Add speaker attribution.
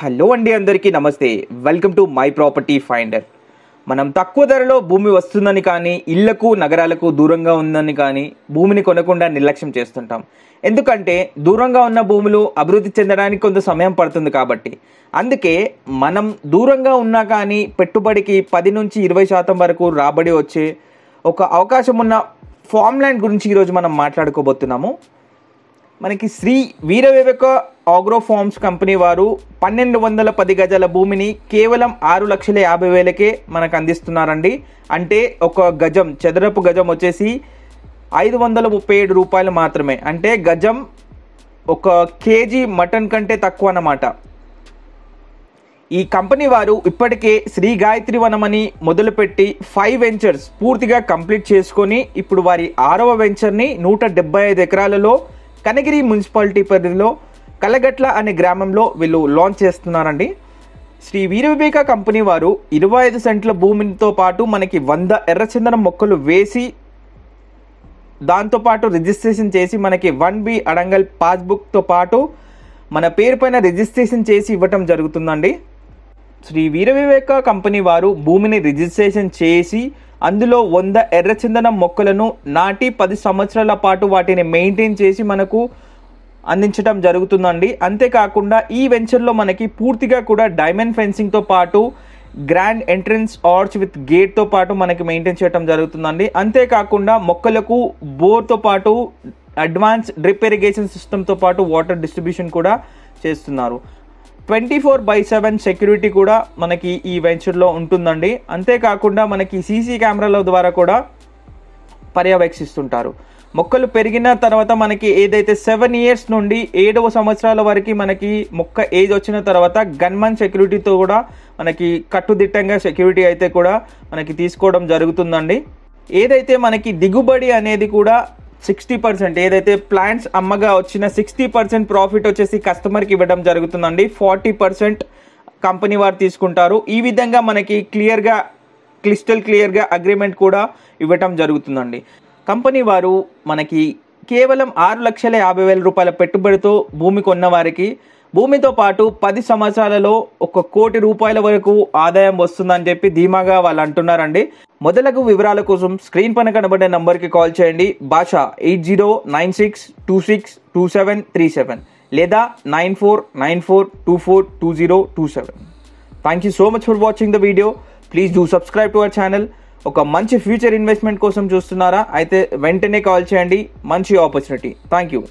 Speaker 1: hello అండి అందరికీ నమస్తే welcome to my property finder మనం తక్కువ ధరలో భూమి వస్తుందని కానీ ఇళ్లకు నగరాలకు దూరంగా ఉందని కానీ భూమిని కొనకుండా నిర్లక్ష్యం చేస్తుంటాం ఎందుకంటే దూరంగా ఉన్న భూములు అభివృద్ధి చెందడానికి కొంత సమయం పడుతుంది కాబట్టి అందుకే మనం దూరంగా ఉన్నా కానీ పెట్టుబడికి పది నుంచి ఇరవై శాతం వరకు రాబడి వచ్చే ఒక అవకాశం ఉన్న ఫామ్ ల్యాండ్ గురించి ఈరోజు మనం మాట్లాడుకోబోతున్నాము మనకి శ్రీ వీర వివేక ఆగ్రోఫార్మ్స్ కంపెనీ వారు పన్నెండు వందల పది గజాల భూమిని కేవలం ఆరు లక్షల యాభై వేలకే మనకు అందిస్తున్నారండి అంటే ఒక గజం చదరపు గజం వచ్చేసి ఐదు వందల ముప్పై ఏడు రూపాయలు మాత్రమే అంటే గజం ఒక కేజీ మటన్ కంటే తక్కువ అన్నమాట ఈ కంపెనీ వారు ఇప్పటికే శ్రీ గాయత్రి వనమని మొదలుపెట్టి ఫైవ్ వెంచర్స్ పూర్తిగా కంప్లీట్ చేసుకొని ఇప్పుడు వారి ఆరవ వెంచర్ని నూట డెబ్బై ఐదు ఎకరాలలో కనగిరి మున్సిపాలిటీ పరిధిలో కలగట్ల అనే గ్రామంలో వీళ్ళు లాంచ్ చేస్తున్నారండి శ్రీ వీర వివేక కంపెనీ వారు ఇరవై ఐదు సెంట్ల భూమితో పాటు మనకి వంద ఎర్రచందనం మొక్కలు వేసి దాంతోపాటు రిజిస్ట్రేషన్ చేసి మనకి వన్ బి అడంగల్ పాస్బుక్తో పాటు మన పేరు పైన రిజిస్ట్రేషన్ చేసి ఇవ్వటం జరుగుతుందండి శ్రీ వీర వివేక కంపెనీ వారు భూమిని రిజిస్ట్రేషన్ చేసి అందులో వంద ఎర్రచందనం మొక్కలను నాటి పది సంవత్సరాల పాటు వాటిని మెయింటైన్ చేసి మనకు అందించడం జరుగుతుందండి అంతేకాకుండా ఈ వెంచర్లో మనకి పూర్తిగా కూడా డైమండ్ ఫెన్సింగ్తో పాటు గ్రాండ్ ఎంట్రన్స్ ఆర్చ్ విత్ గేట్తో పాటు మనకి మెయింటైన్ చేయడం జరుగుతుందండి అంతేకాకుండా మొక్కలకు బోర్తో పాటు అడ్వాన్స్ డ్రిప్ ఇరిగేషన్ సిస్టమ్తో పాటు వాటర్ డిస్ట్రిబ్యూషన్ కూడా చేస్తున్నారు twenty four by seven security కూడా మనకి ఈ వెంచర్లో ఉంటుందండి అంతేకాకుండా మనకి సీసీ కెమెరాల ద్వారా కూడా పర్యవేక్షిస్తుంటారు మొక్కలు పెరిగిన తర్వాత మనకి ఏదైతే సెవెన్ ఇయర్స్ నుండి ఏడవ సంవత్సరాల వరకు మనకి మొక్క ఏజ్ వచ్చిన తర్వాత గన్మన్ సెక్యూరిటీతో కూడా మనకి కట్టుదిట్టంగా సెక్యూరిటీ అయితే కూడా మనకి తీసుకోవడం జరుగుతుందండి ఏదైతే మనకి దిగుబడి అనేది కూడా సిక్స్టీ పర్సెంట్ ఏదైతే ప్లాంట్స్ అమ్మగా వచ్చిన సిక్స్టీ పర్సెంట్ ప్రాఫిట్ వచ్చేసి కస్టమర్కి ఇవ్వడం జరుగుతుందండి ఫార్టీ పర్సెంట్ కంపెనీ వారు తీసుకుంటారు ఈ విధంగా మనకి క్లియర్గా క్లిస్టల్ క్లియర్గా అగ్రిమెంట్ కూడా ఇవ్వటం జరుగుతుందండి కంపెనీ వారు మనకి కేవలం ఆరు లక్షల యాభై వేల రూపాయల పెట్టుబడితో భూమి కొన్నవారికి భూమితో పాటు పది సంవత్సరాలలో ఒక కోటి రూపాయల వరకు ఆదాయం వస్తుందని చెప్పి ధీమాగా వాళ్ళు అంటున్నారండి మొదలకు వివరాల కోసం స్క్రీన్ పైన కనబడే నంబర్కి కాల్ చేయండి భాష eight zero nine six two six two seven three seven లేదా nine four nine four two four two zero two seven thank you so much for watching the video please do subscribe to our channel ఒక మంచి future investment కోసం చూస్తున్నారా అయితే వెంటనే call చేయండి మంచి opportunity thank you